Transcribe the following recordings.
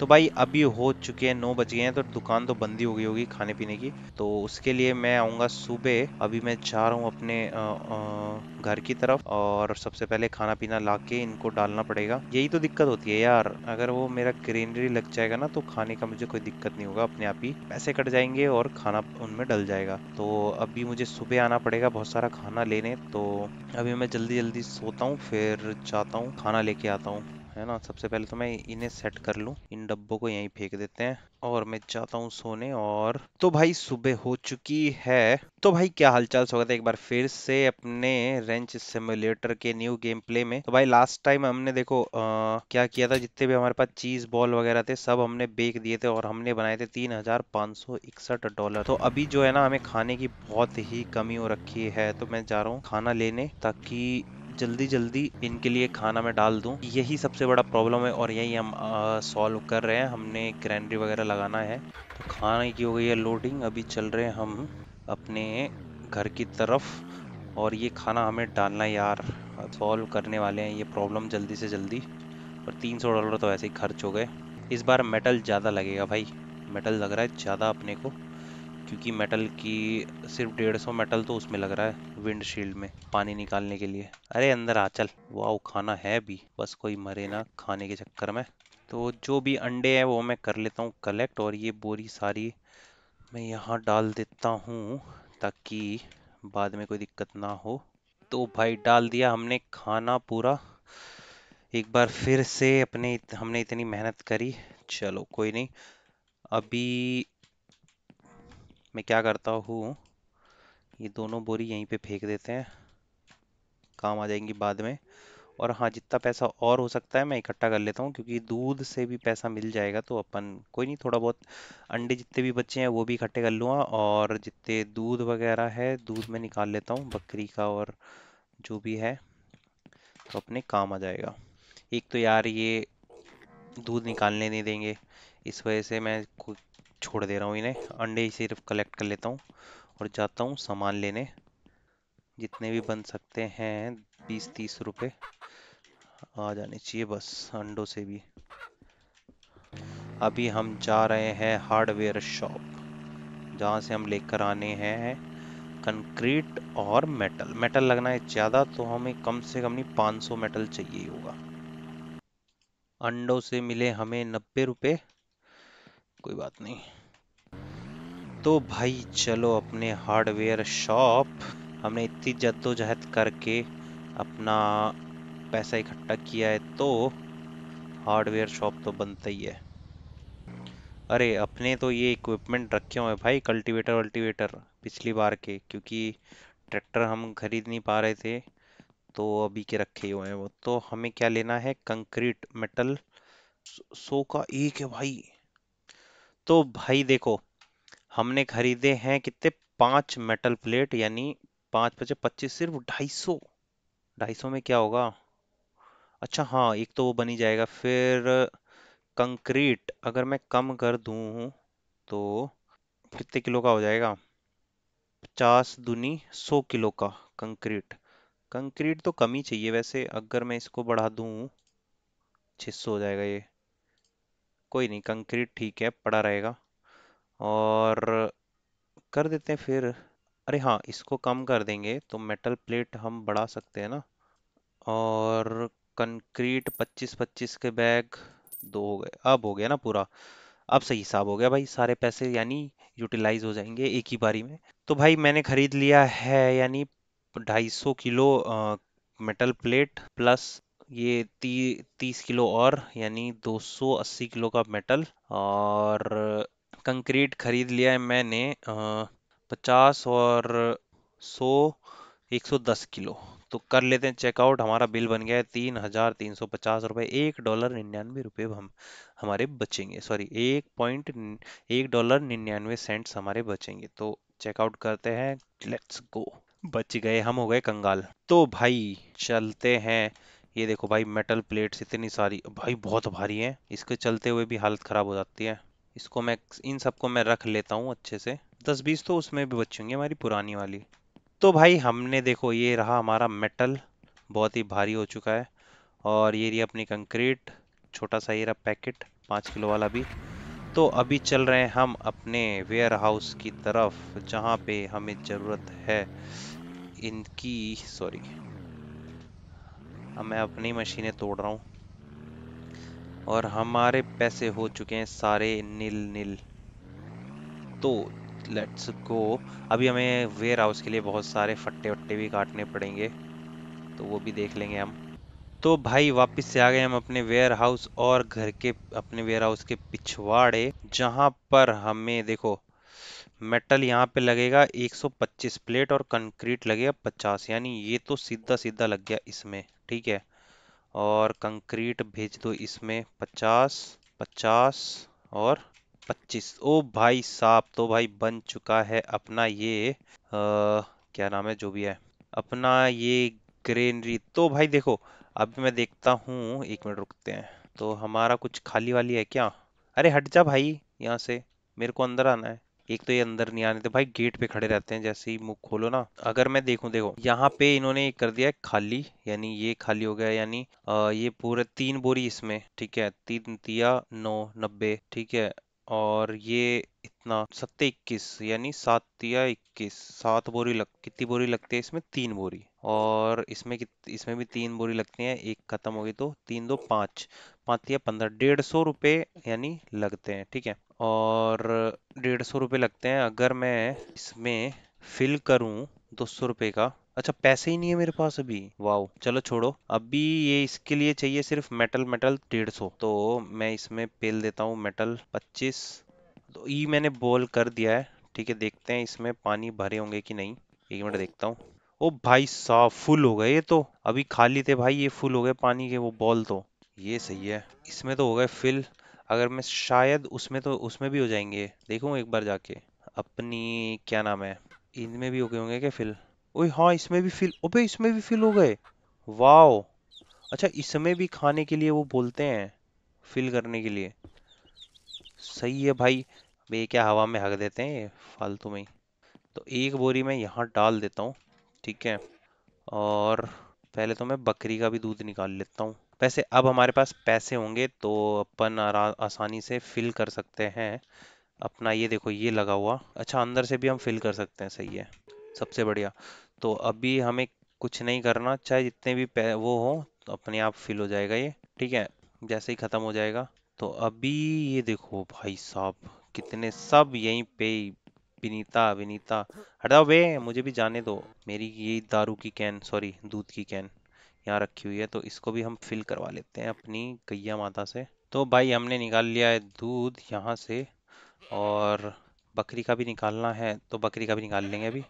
तो भाई अभी हो चुके हैं नौ बज गए हैं तो दुकान तो बंद ही हो गई होगी खाने पीने की तो उसके लिए मैं आऊँगा सुबह अभी मैं जा रहा हूँ अपने घर की तरफ और सबसे पहले खाना पीना ला के इनको डालना पड़ेगा यही तो दिक्कत होती है यार अगर वो मेरा ग्रीनरी लग जाएगा ना तो खाने का मुझे कोई दिक्कत नहीं होगा अपने आप ही पैसे कट जाएंगे और खाना उनमें डल जाएगा तो अभी मुझे सुबह आना पड़ेगा बहुत सारा खाना लेने तो अभी मैं जल्दी जल्दी सोता हूँ फिर जाता हूँ खाना लेके आता हूँ है ना सबसे पहले तो मैं इन्हें सेट कर लूँ इन डब्बों को यहीं फेंक देते हैं और मैं जाता हूँ सोने और तो भाई सुबह हो चुकी है तो भाई क्या हालचाल स्वागत है एक बार फिर से अपने रेंच सिमुलेटर के न्यू गेम प्ले में तो भाई लास्ट टाइम हमने देखो आ, क्या किया था जितने भी हमारे पास चीज बॉल वगैरह थे सब हमने बेच दिए थे और हमने बनाए थे तीन हजार पाँच सौ इकसठ डॉलर तो अभी जो है ना हमें खाने की बहुत ही कमी हो रखी है तो मैं जा रहा हूँ खाना लेने ताकि जल्दी जल्दी इनके लिए खाना मैं डाल दूँ यही सबसे बड़ा प्रॉब्लम है और यही हम सॉल्व कर रहे हैं हमने ग्रैंडरी वगैरह लगाना है तो खाने की हो गई है लोडिंग अभी चल रहे हैं हम अपने घर की तरफ और ये खाना हमें डालना है यार सॉल्व करने वाले हैं ये प्रॉब्लम जल्दी से जल्दी और 300 डॉलर तो ऐसे ही खर्च हो गए इस बार मेटल ज़्यादा लगेगा भाई मेटल लग रहा है ज़्यादा अपने को क्योंकि मेटल की सिर्फ डेढ़ सौ मेटल तो उसमें लग रहा है विंडशील्ड में पानी निकालने के लिए अरे अंदर आ चल वाह खाना है भी बस कोई मरे ना खाने के चक्कर में तो जो भी अंडे हैं वो मैं कर लेता हूँ कलेक्ट और ये बोरी सारी मैं यहाँ डाल देता हूँ ताकि बाद में कोई दिक्कत ना हो तो भाई डाल दिया हमने खाना पूरा एक बार फिर से अपने हमने इतनी मेहनत करी चलो कोई नहीं अभी मैं क्या करता हूँ ये दोनों बोरी यहीं पे फेंक देते हैं काम आ जाएंगी बाद में और हाँ जितना पैसा और हो सकता है मैं इकट्ठा कर लेता हूँ क्योंकि दूध से भी पैसा मिल जाएगा तो अपन कोई नहीं थोड़ा बहुत अंडे जितने भी बच्चे हैं वो भी इकट्ठे कर लूँगा और जितने दूध वगैरह है दूध मैं निकाल लेता हूँ बकरी का और जो भी है तो अपने काम आ जाएगा एक तो यार ये दूध निकालने नहीं देंगे इस वजह से मैं छोड़ दे रहा हूँ इन्हें अंडे ही सिर्फ कलेक्ट कर लेता हूँ और जाता हूँ सामान लेने जितने भी बन सकते हैं बीस तीस रुपये आ जाने चाहिए बस अंडों से भी अभी हम जा रहे हैं हार्डवेयर शॉप जहाँ से हम लेकर आने हैं कंक्रीट और मेटल मेटल लगना है ज़्यादा तो हमें कम से कम नहीं पाँच मेटल चाहिए होगा अंडों से मिले हमें नब्बे रुपये कोई बात नहीं तो भाई चलो अपने हार्डवेयर शॉप हमने इतनी जद्दोजहद करके अपना पैसा इकट्ठा किया है तो हार्डवेयर शॉप तो बनता ही है अरे अपने तो ये इक्विपमेंट रखे हुए हैं भाई कल्टीवेटर वल्टीवेटर पिछली बार के क्योंकि ट्रैक्टर हम खरीद नहीं पा रहे थे तो अभी के रखे हुए हैं वो तो हमें क्या लेना है कंक्रीट मेटल सो का एक है भाई तो भाई देखो हमने खरीदे हैं कितने पांच मेटल प्लेट यानी पांच पचे पच्चीस सिर्फ ढाई सौ ढाई सौ में क्या होगा अच्छा हाँ एक तो वो बनी जाएगा फिर कंक्रीट अगर मैं कम कर दूँ तो कितने किलो का हो जाएगा पचास दुनी सौ किलो का कंक्रीट कंक्रीट तो कम ही चाहिए वैसे अगर मैं इसको बढ़ा छः सौ हो जाएगा ये कोई नहीं कंक्रीट ठीक है पड़ा रहेगा और कर देते हैं फिर अरे हाँ इसको कम कर देंगे तो मेटल प्लेट हम बढ़ा सकते हैं ना और कंक्रीट 25-25 के बैग दो हो गए अब हो गया ना पूरा अब सही हिसाब हो गया भाई सारे पैसे यानी यूटिलाइज हो जाएंगे एक ही बारी में तो भाई मैंने खरीद लिया है यानी 250 किलो आ, मेटल प्लेट प्लस ये ती, तीस किलो और यानी 280 किलो का मेटल और कंक्रीट खरीद लिया है मैंने पचास और सौ एक सौ दस किलो तो कर लेते हैं चेकआउट हमारा बिल बन गया है तीन हजार तीन सौ पचास रुपये एक डॉलर निन्यानवे रुपये हम हमारे बचेंगे सॉरी एक पॉइंट एक डॉलर निन्यानवे सेंट्स हमारे बचेंगे तो चेकआउट करते हैं लेट्स गो बच गए हम हो गए कंगाल तो भाई चलते हैं ये देखो भाई मेटल प्लेट्स इतनी सारी भाई बहुत भारी हैं इसके चलते हुए भी हालत ख़राब हो जाती है इसको मैं इन सबको मैं रख लेता हूँ अच्छे से दस बीस तो उसमें भी बचेंगे हमारी पुरानी वाली तो भाई हमने देखो ये रहा हमारा मेटल बहुत ही भारी हो चुका है और ये रही अपनी कंक्रीट छोटा सा ये रहा पैकेट पाँच किलो वाला भी तो अभी चल रहे हैं हम अपने वेयर हाउस की तरफ जहाँ पे हमें ज़रूरत है इनकी सॉरी अब मैं अपनी मशीनें तोड़ रहा हूँ और हमारे पैसे हो चुके हैं सारे नील नील तो लेट्स गो अभी हमें वेयर हाउस के लिए बहुत सारे फट्टे वट्टे भी काटने पड़ेंगे तो वो भी देख लेंगे हम तो भाई वापस से आ गए हम अपने वेयर हाउस और घर के अपने वेयर हाउस के पिछवाड़े जहाँ पर हमें देखो मेटल यहाँ पे लगेगा 125 प्लेट और कंक्रीट लगेगा 50 यानी ये तो सीधा सीधा लग गया इसमें ठीक है और कंक्रीट भेज दो इसमें 50 50 और 25 ओ भाई साहब तो भाई बन चुका है अपना ये आ, क्या नाम है जो भी है अपना ये ग्रेनरी तो भाई देखो अभी मैं देखता हूँ एक मिनट रुकते हैं तो हमारा कुछ खाली वाली है क्या अरे हट जा भाई यहाँ से मेरे को अंदर आना है एक तो ये अंदर नहीं आने थे भाई गेट पे खड़े रहते हैं जैसे ही मुख खोलो ना अगर मैं देखूं देखो यहाँ पे इन्होंने कर दिया खाली यानी ये खाली हो गया यानी ये पूरे तीन बोरी इसमें ठीक है तीन तिया नौ नब्बे ठीक है और ये इतना सत्ते इक्कीस यानी सात या इक्कीस सात बोरी लग कितनी बोरी लगती है इसमें तीन बोरी और इसमें इसमें भी तीन बोरी लगती है एक खत्म होगी तो तीन दो पाँच पाँच या पंद्रह डेढ़ सौ रुपये यानी लगते हैं ठीक है और डेढ़ सौ रुपये लगते हैं अगर मैं इसमें फिल करूँ दो सौ रुपये का अच्छा पैसे ही नहीं है मेरे पास अभी वाओ चलो छोड़ो अभी ये इसके लिए चाहिए सिर्फ मेटल मेटल डेढ़ सौ तो मैं इसमें पेल देता हूँ मेटल पच्चीस तो ई मैंने बॉल कर दिया है ठीक है देखते हैं इसमें पानी भरे होंगे कि नहीं एक मिनट देखता हूँ ओ भाई साफ फुल हो गए ये तो अभी खाली थे भाई ये फुल हो गए पानी के वो बॉल तो ये सही है इसमें तो हो गए फिल अगर मैं शायद उसमें तो उसमें भी हो जाएंगे देखूँ एक बार जाके अपनी क्या नाम है इनमें भी हो गए होंगे क्या फिल ओए हाँ इसमें भी फिल ओबे इसमें भी फिल हो गए वाओ अच्छा इसमें भी खाने के लिए वो बोलते हैं फिल करने के लिए सही है भाई अब ये क्या हवा में हक देते हैं ये फालतू में तो एक बोरी मैं यहाँ डाल देता हूँ ठीक है और पहले तो मैं बकरी का भी दूध निकाल लेता हूँ वैसे अब हमारे पास पैसे होंगे तो अपन आसानी से फिल कर सकते हैं अपना ये देखो ये लगा हुआ अच्छा अंदर से भी हम फिल कर सकते हैं सही है सबसे बढ़िया तो अभी हमें कुछ नहीं करना चाहे जितने भी पै- वो हो तो अपने आप फिल हो जाएगा ये ठीक है जैसे ही ख़त्म हो जाएगा तो अभी ये देखो भाई साहब कितने सब यहीं पे विनीता विनीता हटाओ बे मुझे भी जाने दो मेरी ये दारू की कैन सॉरी दूध की कैन यहाँ रखी हुई है तो इसको भी हम फिल करवा लेते हैं अपनी गैया माता से तो भाई हमने निकाल लिया है दूध यहाँ से और बकरी का भी निकालना है तो बकरी का भी निकाल लेंगे अभी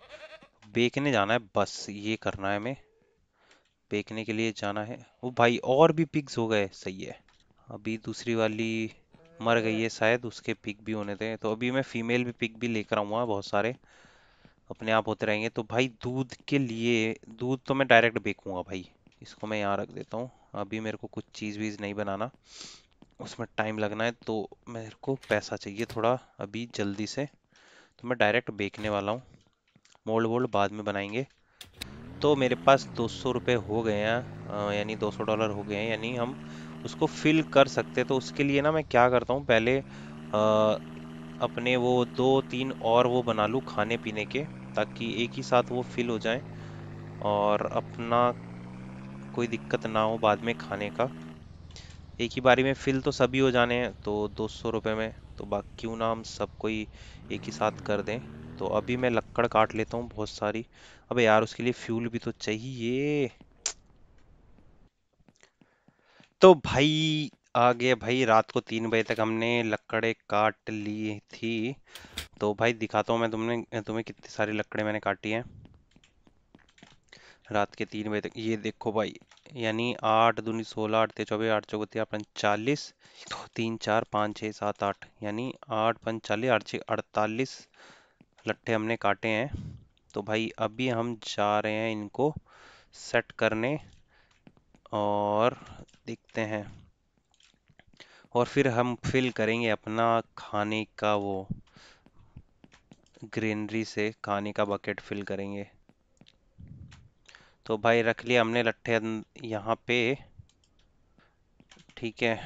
बेचने जाना है बस ये करना है हमें बेचने के लिए जाना है वो भाई और भी पिग्स हो गए सही है अभी दूसरी वाली मर गई है शायद उसके पिक भी होने थे तो अभी मैं फीमेल भी पिक भी लेकर आऊँगा बहुत सारे अपने आप होते रहेंगे तो भाई दूध के लिए दूध तो मैं डायरेक्ट बेचूँगा भाई इसको मैं यहाँ रख देता हूँ अभी मेरे को कुछ चीज़ वीज़ नहीं बनाना उसमें टाइम लगना है तो मेरे को पैसा चाहिए थोड़ा अभी जल्दी से तो मैं डायरेक्ट बेचने वाला हूँ मोल्ड वोल्ड बाद में बनाएंगे तो मेरे पास दो सौ रुपये हो गए हैं यानी दो सौ डॉलर हो गए हैं यानी हम उसको फिल कर सकते तो उसके लिए ना मैं क्या करता हूँ पहले आ, अपने वो दो तीन और वो बना लूँ खाने पीने के ताकि एक ही साथ वो फिल हो जाए और अपना कोई दिक्कत ना हो बाद में खाने का एक ही बारी में फिल तो सभी हो जाने हैं तो दो सौ रुपये में तो बाकी क्यों ना हम सब कोई एक ही साथ कर दें तो अभी मैं लकड़ काट लेता हूँ बहुत सारी अबे यार उसके लिए फ्यूल भी तो चाहिए तो भाई आ गया भाई रात को तीन बजे तक हमने लकड़े काट ली थी तो भाई दिखाता हूँ मैं तुमने तुम्हें कितनी सारी लकड़े मैंने काटी हैं रात के तीन बजे तक ये देखो भाई यानी आठ दूनी सोलह आठ तेज चौबीस आठ चौबीस आठ चालीस तीन चार पाँच छः सात आठ यानी आठ पंच चालीस आठ छः अड़तालीस लट्ठे हमने काटे हैं तो भाई अभी हम जा रहे हैं इनको सेट करने और देखते हैं और फिर हम फिल करेंगे अपना खाने का वो ग्रीनरी से खाने का बकेट फिल करेंगे तो भाई रख लिया हमने लट्ठे अं-, यहाँ पे ठीक है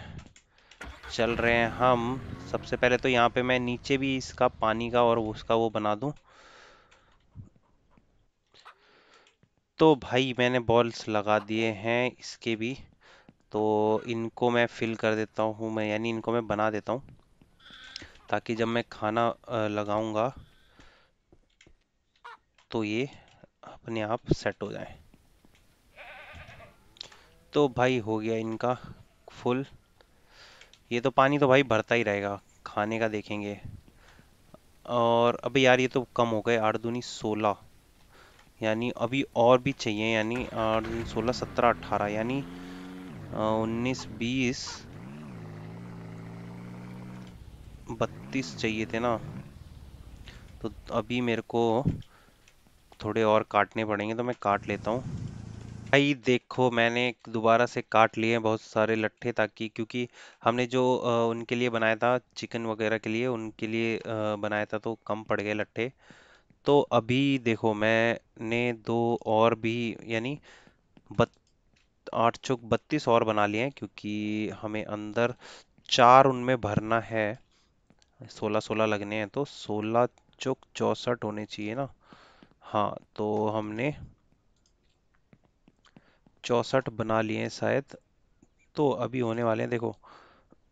चल रहे हैं हम सबसे पहले तो यहाँ पे मैं नीचे भी इसका पानी का और उसका वो बना दूं तो भाई मैंने बॉल्स लगा दिए हैं इसके भी तो इनको मैं फिल कर देता हूँ मैं यानी इनको मैं बना देता हूँ ताकि जब मैं खाना लगाऊंगा तो ये अपने आप सेट हो जाए तो भाई हो गया इनका फुल ये तो पानी तो भाई भरता ही रहेगा खाने का देखेंगे और अभी यार ये तो कम हो गए आठ दूनी सोलह यानी अभी और भी चाहिए यानी आठ दूनी सोलह सत्रह अट्ठारह यानी उन्नीस बीस बत्तीस चाहिए थे ना तो अभी मेरे को थोड़े और काटने पड़ेंगे तो मैं काट लेता हूँ भाई देखो मैंने दोबारा से काट लिए हैं बहुत सारे लट्ठे ताकि क्योंकि हमने जो उनके लिए बनाया था चिकन वगैरह के लिए उनके लिए बनाया था तो कम पड़ गए लट्ठे तो अभी देखो मैंने दो और भी यानी बत आठ चौक बत्तीस और बना लिए हैं क्योंकि हमें अंदर चार उनमें भरना है सोलह सोलह लगने हैं तो सोलह चौक चौसठ होने चाहिए ना हाँ तो हमने चौंसठ बना लिए शायद तो अभी होने वाले हैं देखो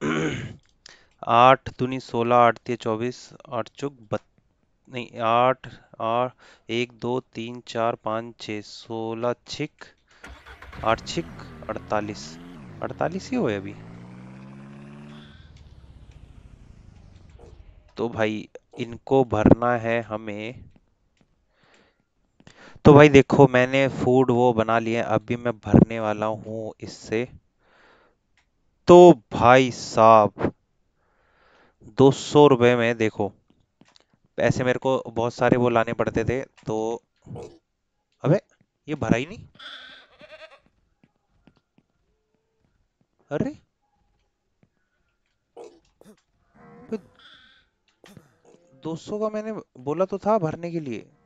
आठ दूनी सोलह आठ तीन चौबीस आठ चुक बत् नहीं आठ आठ एक दो तीन चार पाँच छः सोलह छिक आठ छिक अड़तालीस अड़तालीस ही हुए अभी तो भाई इनको भरना है हमें तो भाई देखो मैंने फूड वो बना लिए अभी मैं भरने वाला हूँ इससे तो भाई साहब दो सौ रुपये में देखो ऐसे मेरे को बहुत सारे वो लाने पड़ते थे तो अबे ये भरा ही नहीं अरे तो दो सौ का मैंने बोला तो था भरने के लिए